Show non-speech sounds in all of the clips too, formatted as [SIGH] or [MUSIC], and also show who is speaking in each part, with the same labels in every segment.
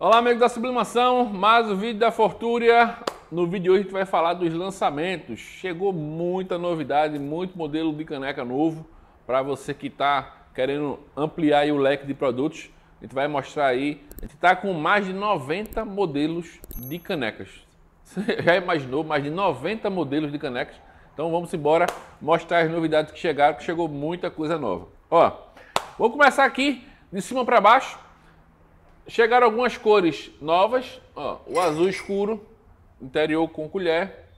Speaker 1: Olá, amigo da Sublimação, mais um vídeo da Fortúria. No vídeo de hoje a gente vai falar dos lançamentos. Chegou muita novidade, muito modelo de caneca novo para você que está querendo ampliar o leque de produtos. A gente vai mostrar aí. A gente está com mais de 90 modelos de canecas. Você [LAUGHS] já imaginou? Mais de 90 modelos de canecas. Então vamos embora mostrar as novidades que chegaram, que chegou muita coisa nova. Ó, vou começar aqui de cima para baixo Chegaram algumas cores novas, ó, o azul escuro, interior com colher.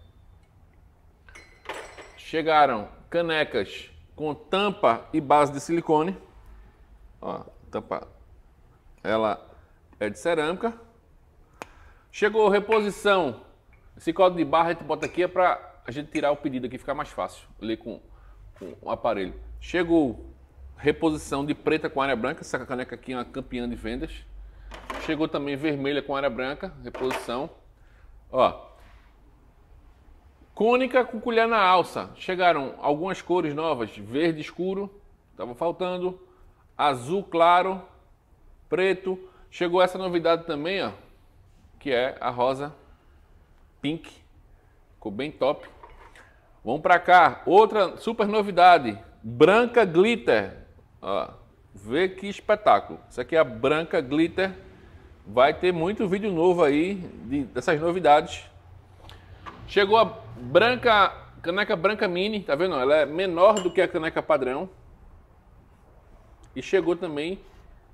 Speaker 1: Chegaram canecas com tampa e base de silicone. Ó, tampa. Ela é de cerâmica. Chegou reposição. Esse código de barra a gente bota aqui é para a gente tirar o pedido aqui, ficar mais fácil. Ali com, com o aparelho. Chegou reposição de preta com área branca. Essa caneca aqui é uma campeã de vendas chegou também vermelha com área branca, reposição. Ó. Cônica com colher na alça. Chegaram algumas cores novas, verde escuro, estava faltando, azul claro, preto. Chegou essa novidade também, ó, que é a rosa pink. Ficou bem top. Vamos para cá, outra super novidade, branca glitter. Ó, vê que espetáculo. Isso aqui é a branca glitter vai ter muito vídeo novo aí de, dessas novidades. Chegou a branca, caneca branca mini, tá vendo? Ela é menor do que a caneca padrão. E chegou também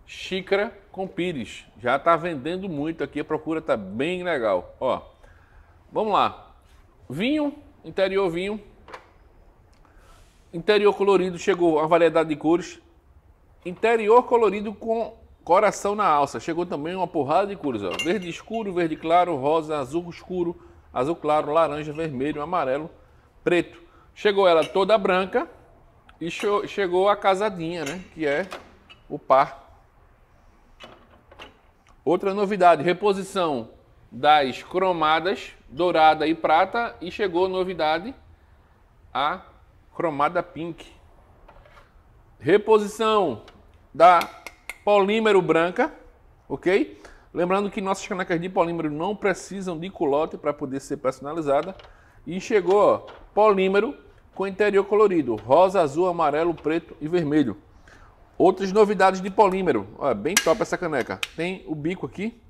Speaker 1: xícara com pires. Já tá vendendo muito aqui, a procura tá bem legal. Ó. Vamos lá. Vinho, interior vinho. Interior colorido chegou a variedade de cores. Interior colorido com Coração na alça. Chegou também uma porrada de cores. Ó. Verde escuro, verde claro, rosa, azul escuro, azul claro, laranja, vermelho, amarelo, preto. Chegou ela toda branca e chegou a casadinha, né? Que é o par. Outra novidade, reposição das cromadas dourada e prata e chegou novidade a cromada pink. Reposição da polímero branca, ok? Lembrando que nossas canecas de polímero não precisam de culote para poder ser personalizada. E chegou ó, polímero com interior colorido, rosa, azul, amarelo, preto e vermelho. Outras novidades de polímero, ó, bem top essa caneca. Tem o bico aqui,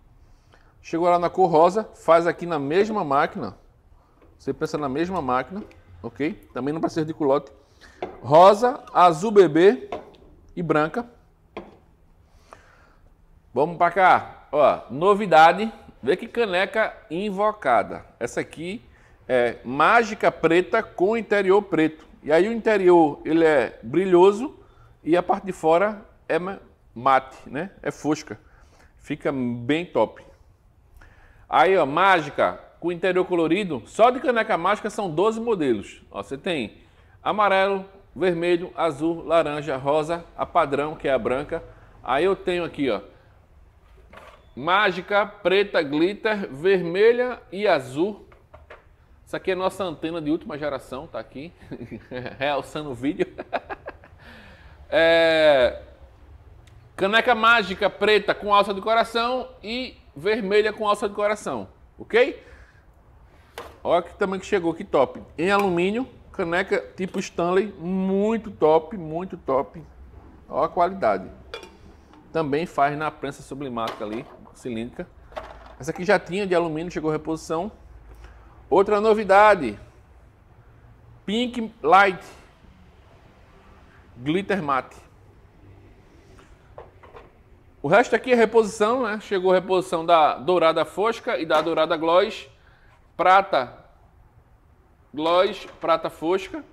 Speaker 1: chegou lá na cor rosa, faz aqui na mesma máquina. Você pensa na mesma máquina, ok? Também não precisa de culote. Rosa, azul bebê e branca. Vamos para cá. Ó, novidade. Vê que caneca invocada. Essa aqui é mágica preta com interior preto. E aí o interior ele é brilhoso e a parte de fora é mate, né? É fosca. Fica bem top. Aí, ó, mágica com interior colorido. Só de caneca mágica são 12 modelos. Ó, você tem amarelo, vermelho, azul, laranja, rosa, a padrão, que é a branca. Aí eu tenho aqui, ó, mágica, preta, glitter, vermelha e azul. Isso aqui é a nossa antena de última geração, tá aqui, [LAUGHS] realçando o vídeo. [LAUGHS] é... Caneca mágica preta com alça de coração e vermelha com alça de coração, ok? Olha que também que chegou, que top. Em alumínio, caneca tipo Stanley, muito top, muito top. Olha a qualidade. Também faz na prensa sublimática ali, cilíndrica. Essa aqui já tinha de alumínio, chegou reposição. Outra novidade, Pink Light Glitter Matte. O resto aqui é reposição, né? Chegou reposição da dourada fosca e da dourada gloss, prata gloss, prata fosca.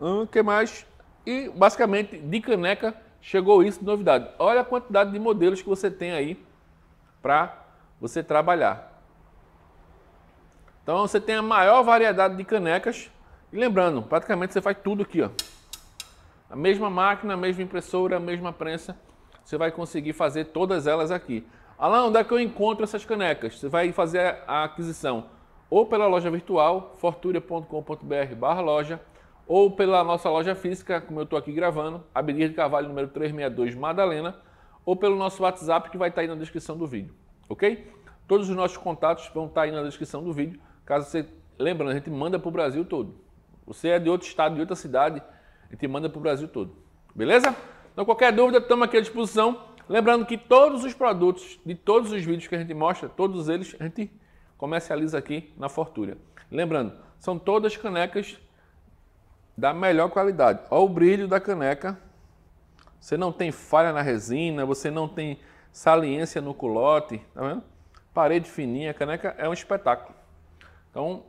Speaker 1: O hum, que mais? E basicamente de caneca chegou isso de novidade. Olha a quantidade de modelos que você tem aí para você trabalhar. Então você tem a maior variedade de canecas. E lembrando, praticamente você faz tudo aqui, ó. A mesma máquina, a mesma impressora, a mesma prensa. Você vai conseguir fazer todas elas aqui. Alan, onde é que eu encontro essas canecas? Você vai fazer a aquisição ou pela loja virtual, forturia.com.br barra loja, ou pela nossa loja física, como eu estou aqui gravando, Avenida de Carvalho, número 362, Madalena ou pelo nosso WhatsApp que vai estar tá aí na descrição do vídeo, ok? Todos os nossos contatos vão estar tá aí na descrição do vídeo. Caso você, lembrando, a gente manda para o Brasil todo. Você é de outro estado, de outra cidade, a gente manda para o Brasil todo, beleza? Então qualquer dúvida, estamos aqui à disposição. Lembrando que todos os produtos de todos os vídeos que a gente mostra, todos eles a gente comercializa aqui na Fortuna. Lembrando, são todas canecas da melhor qualidade. Olha o brilho da caneca você não tem falha na resina, você não tem saliência no culote, tá vendo? Parede fininha, caneca é um espetáculo. Então,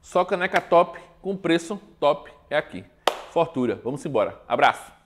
Speaker 1: só caneca top, com preço top é aqui. Fortura, vamos embora. Abraço!